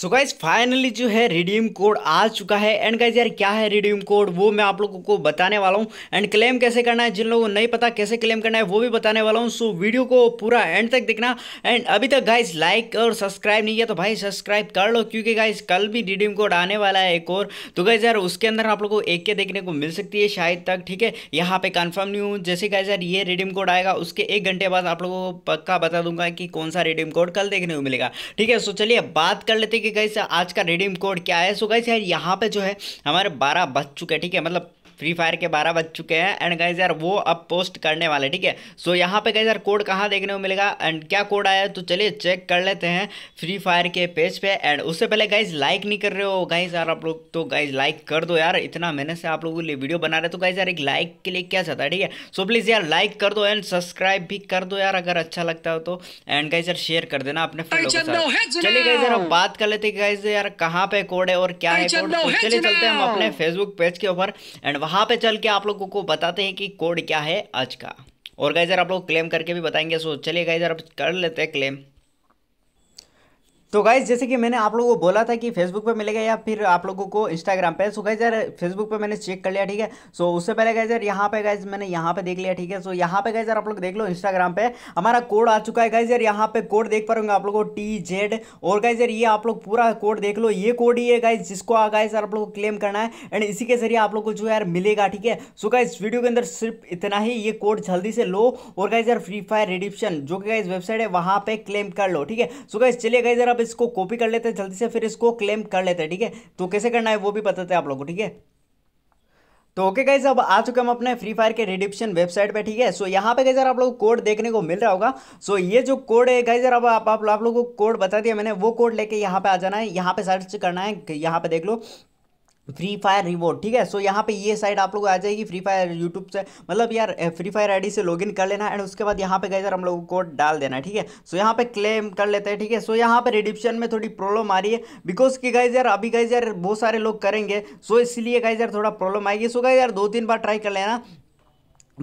सो guys finally जो है redeem code आ चुका है एंड गाइज यार क्या है रिडीम कोड वो मैं आप लोगों को बताने वाला हूँ एंड क्लेम कैसे करना है जिन लोगों को नहीं पता कैसे क्लेम करना है वो भी बताने वाला हूँ सो so, वीडियो को पूरा एंड तक देखना एंड अभी तक गाइज लाइक और सब्सक्राइब नहीं किया तो भाई सब्सक्राइब कर लो क्योंकि गाइज कल भी रिडीम कोड आने वाला है एक और तो गाइज यार उसके अंदर आप लोग को एक के देखने को मिल सकती है शायद तक ठीक है यहाँ पे कन्फर्म नहीं हूँ जैसे गाइज यार ये रिडीम कोड आएगा उसके एक घंटे बाद आप लोगों को पक्का बता दूंगा कि कौन सा रिडीम कोड कल देखने को मिलेगा ठीक है सो चलिए बात कर लेते कि गई आज का रिडीम कोड क्या है सो गई यार यहाँ पे जो है हमारे बारह बज चुके हैं ठीक है मतलब फ्री फायर के बारह बज चुके हैं एंड गाइज यार वो अब पोस्ट करने वाले ठीक है सो यहाँ पे गाइज यार कोड कहाँ देखने को मिलेगा एंड क्या कोड आया है तो चलिए चेक कर लेते हैं फ्री फायर के पेज पे एंड उससे पहले गाइज लाइक नहीं कर रहे हो गाइज यार आप लोग तो गाइज लाइक कर दो यार इतना मेहनत से आप लोगों के लिए वीडियो बना रहे तो गाइज यार एक लाइक के लिए क्या चाहता है ठीक है सो प्लीज़ यार लाइक कर दो एंड सब्सक्राइब भी कर दो यार अगर अच्छा लगता हो तो एंड गाइज यार शेयर कर देना अपने फ्रेंडों के साथ चलिए गाइज यार बात कर लेते गाइज यार कहाँ पे कोड है और क्या है कोड तो चलिए चलते हैं हम अपने फेसबुक पेज के ऊपर एंड वहाँ पे चल के आप लोगों को बताते हैं कि कोड क्या है आज का और गाइजर आप लोग क्लेम करके भी बताएंगे सो चलिए गाइजर अब कर लेते हैं क्लेम तो गाइज जैसे कि मैंने आप लोगों को बोला था कि फेसबुक पे मिलेगा या फिर आप लोगों को इंस्टाग्राम पे सो गाइज यार फेसबुक पे मैंने चेक कर लिया ठीक है सो उससे पहले गाइज यार यहाँ पे गाइज मैंने यहाँ पे देख लिया ठीक है सो यहाँ पे गाइज यार आप लोग देख लो इंस्टाग्राम पे हमारा कोड आ चुका है गाइज यार यहाँ पे कोड देख पा रहे आप लोगों को टी जेड और गाइज यार ये आप लोग पूरा कोड देख लो ये कोड ही है गाइज जिसको गाइज यार आप लोग को क्लेम करना है एंड इसी के जरिए आप लोग को जो यार मिलेगा ठीक है सो गाइज वीडियो के अंदर सिर्फ इतना ही ये कोड जल्दी से लो और गाइज यार फ्री फायर रिडिप्शन जो कि गाइज वेबसाइट है वहाँ पे क्लेम कर लो ठीक है सो गाइज चलिए गाइज यार अब इसको कॉपी कर लेते हैं जल्दी से फिर इसको क्लेम कर लेते हैं ठीक है तो कैसे करना है वो भी बताते हैं आप लोगों को ठीक है तो ओके गाइज अब आ चुके हम अपने फ्री फायर के रिडिप्शन वेबसाइट पे ठीक है सो यहाँ पे गई सर आप लोग कोड देखने को मिल रहा होगा सो ये जो कोड है गाइजर अब आप आप, आप लोगों को कोड बता दिया मैंने वो कोड लेके यहाँ पे आ जाना है यहाँ पे सर्च करना है यहाँ पे देख लो फ्री फायर रिवॉर्ड ठीक है सो so, यहाँ पे ये साइड आप लोग आ जाएगी फ्री फायर यूट्यूब से मतलब यार फ्री फायर आईडी से लॉगिन कर लेना एंड उसके बाद यहाँ पे गए हम लोगों को कोड डाल देना ठीक है सो so, यहाँ पे क्लेम कर लेते हैं ठीक है सो so, यहाँ पे रिडिप्शन में थोड़ी प्रॉब्लम आ रही है बिकॉज की गाइज यार अभी गाइज यार बहुत सारे लोग करेंगे सो so, इसलिए गाइज यार थोड़ा प्रॉब्लम आएगी सो so, गाइज यार दो तीन बार ट्राई कर लेना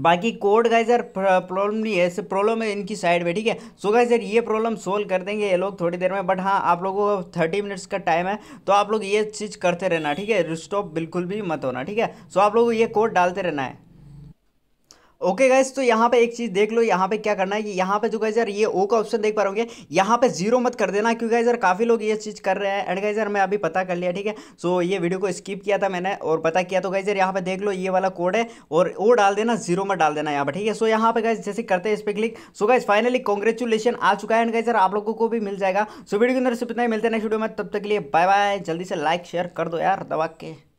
बाकी कोड का यार प्रॉब्लम नहीं है ऐसे प्रॉब्लम है इनकी साइड में ठीक है सो गाइज यार ये प्रॉब्लम सोल्व कर देंगे ये लोग थोड़ी देर में बट हाँ आप लोगों को थर्टी मिनट्स का टाइम है तो आप लोग ये चीज़ करते रहना ठीक है स्टॉप बिल्कुल भी मत होना ठीक है सो आप लोगों को ये कोड डालते रहना है ओके गाइज तो यहाँ पे एक चीज़ देख लो यहाँ पे क्या करना है कि यहाँ पे जो गाइज यार ये ओ का ऑप्शन देख पा रहे यहाँ पे जीरो मत कर देना क्योंकि गाइज यार काफ़ी लोग ये चीज़ कर रहे हैं एंड गाइज यार मैं अभी पता कर लिया ठीक है सो ये वीडियो को स्किप किया था मैंने और पता किया तो गाइजर यार यहाँ पे देख लो ये वाला कोड है और ओ डाल देना जीरो मत डाल देना यहाँ पर ठीक है सो यहाँ पे गाइज जैसे करते हैं इस पर click so guys finally congratulation आ चुका है एंड गाइज यार आप लोगों को भी मिल जाएगा सो वीडियो के अंदर सिर्फ इतना ही मिलते हैं नेक्स्ट वीडियो में तब तक के लिए बाय बाय जल्दी से लाइक शेयर कर दो यार दबा के